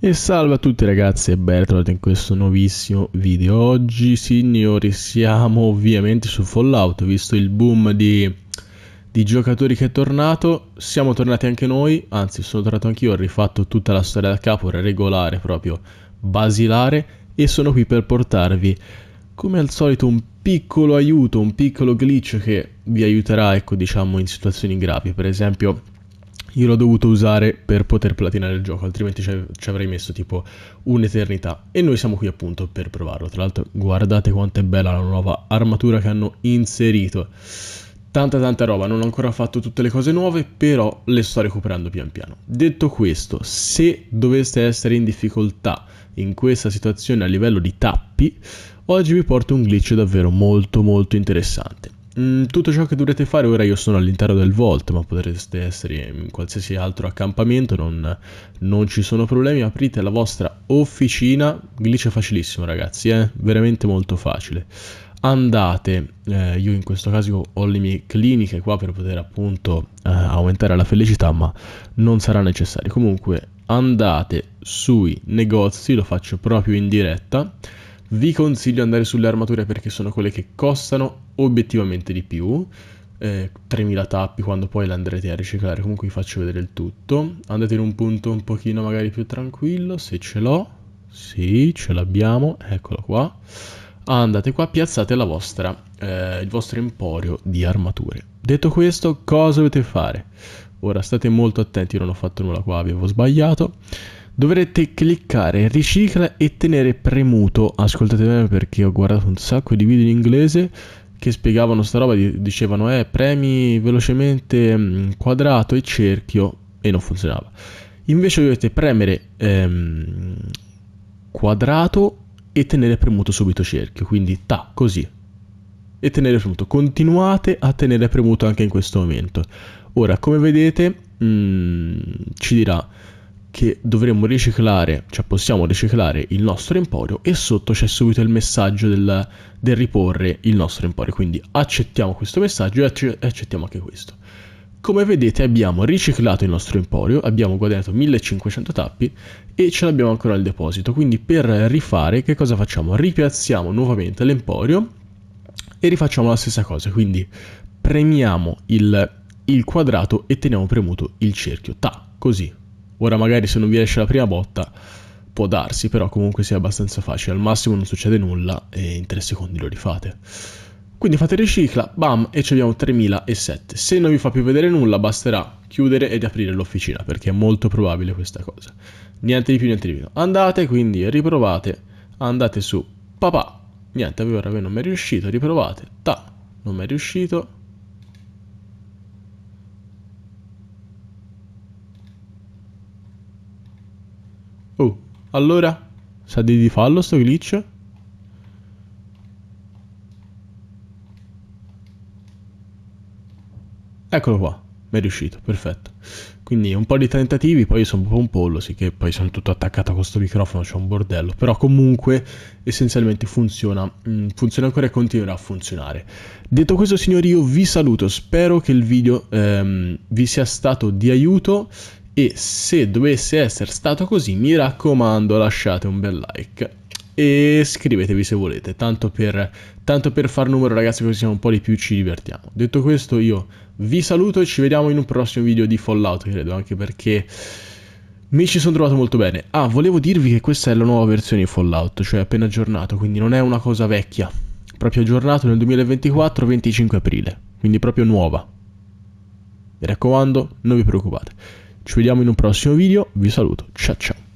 E salve a tutti ragazzi e ben bentornati in questo nuovissimo video Oggi signori siamo ovviamente su Fallout Visto il boom di, di, giocatori che è tornato Siamo tornati anche noi Anzi sono tornato anch'io Ho rifatto tutta la storia da capo Regolare proprio basilare E sono qui per portarvi come al solito un piccolo aiuto Un piccolo glitch che vi aiuterà ecco diciamo in situazioni gravi Per esempio io l'ho dovuto usare per poter platinare il gioco, altrimenti ci avrei messo tipo un'eternità. E noi siamo qui appunto per provarlo. Tra l'altro guardate quanto è bella la nuova armatura che hanno inserito. Tanta tanta roba, non ho ancora fatto tutte le cose nuove, però le sto recuperando pian piano. Detto questo, se doveste essere in difficoltà in questa situazione a livello di tappi, oggi vi porto un glitch davvero molto molto interessante. Mm, tutto ciò che dovrete fare ora io sono all'interno del Vault, ma potreste essere in qualsiasi altro accampamento, non, non ci sono problemi, aprite la vostra officina, glitch è facilissimo ragazzi, eh? veramente molto facile. Andate, eh, io in questo caso ho le mie cliniche qua per poter appunto eh, aumentare la felicità, ma non sarà necessario. Comunque andate sui negozi, lo faccio proprio in diretta vi consiglio di andare sulle armature perché sono quelle che costano obiettivamente di più. Eh, 3000 tappi quando poi le andrete a riciclare comunque vi faccio vedere il tutto andate in un punto un pochino magari più tranquillo se ce l'ho sì ce l'abbiamo eccolo qua andate qua piazzate la vostra eh, il vostro emporio di armature detto questo cosa dovete fare ora state molto attenti non ho fatto nulla qua avevo sbagliato dovrete cliccare ricicla e tenere premuto ascoltate bene perché ho guardato un sacco di video in inglese che spiegavano sta roba dicevano eh premi velocemente mm, quadrato e cerchio e non funzionava invece dovete premere ehm, quadrato e tenere premuto subito cerchio quindi ta così e tenere premuto continuate a tenere premuto anche in questo momento ora come vedete mh, mm, ci dirà che dovremmo riciclare, cioè possiamo riciclare il nostro emporio e sotto c'è subito il messaggio del, del riporre il nostro emporio, quindi accettiamo questo messaggio e accettiamo anche questo. Come vedete abbiamo riciclato il nostro emporio, abbiamo guadagnato 1500 tappi e ce l'abbiamo ancora al deposito, quindi per rifare che cosa facciamo? Ripiazziamo nuovamente l'emporio e rifacciamo la stessa cosa, quindi premiamo il, il quadrato e teniamo premuto il cerchio, ta, così, Ora magari se non vi esce la prima botta può darsi, però comunque sia abbastanza facile. Al massimo non succede nulla e in 3 secondi lo rifate. Quindi fate ricicla, bam, e ci abbiamo 3007. Se non vi fa più vedere nulla, basterà chiudere ed aprire l'officina, perché è molto probabile questa cosa. Niente di più, niente di meno. Andate, quindi riprovate, andate su papà, niente, ora non mi è riuscito, riprovate, ta, non mi è riuscito, Oh, allora? Sa di, di fallo sto glitch? Eccolo qua, mi è riuscito, perfetto. Quindi un po' di tentativi, poi sono un po' un pollo, sì che poi sono tutto attaccato a questo microfono, c'è un bordello, però comunque essenzialmente funziona, mm, funziona ancora e continuerà a funzionare. Detto questo signori io vi saluto, spero che il video ehm, vi sia stato di aiuto e se dovesse essere stato così mi raccomando lasciate un bel like e scrivetevi se volete, tanto per, tanto per far numero ragazzi così siamo un po' di più ci divertiamo. Detto questo io vi saluto e ci vediamo in un prossimo video di Fallout credo, anche perché mi ci sono trovato molto bene. Ah, volevo dirvi che questa è la nuova versione di Fallout, cioè appena aggiornato, quindi non è una cosa vecchia, proprio aggiornato nel 2024, 25 aprile, quindi proprio nuova. Mi raccomando, non vi preoccupate. Ci vediamo in un prossimo video, vi saluto, ciao ciao.